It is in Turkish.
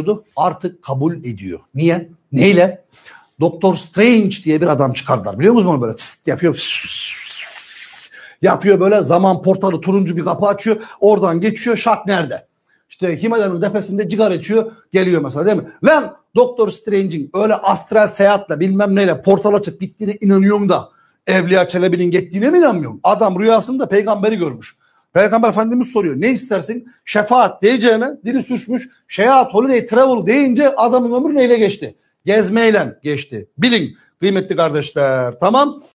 ediyordu. Artık kabul ediyor. Niye? Neyle? Doktor Strange diye bir adam çıkardılar. Biliyor musunuz bunu böyle? Fıst yapıyor. Fıst yapıyor böyle zaman portalı turuncu bir kapı açıyor. Oradan geçiyor. Şak nerede? İşte Himalaya'nın tepesinde cigara içiyor. Geliyor mesela değil mi? Lan Doktor Strange'in öyle astral seyahatle bilmem neyle portal açıp bittiğine inanıyorum da Evliya Çelebi'nin gittiğine mi inanmıyorum? Adam rüyasında peygamberi görmüş. Peygamber Efendimiz soruyor. Ne istersin? Şefaat diyeceğine dili sürçmüş. Şeyaat holiday travel deyince adamın ömrü neyle geçti? Gezmeyle geçti. Bilin kıymetli kardeşler. Tamam.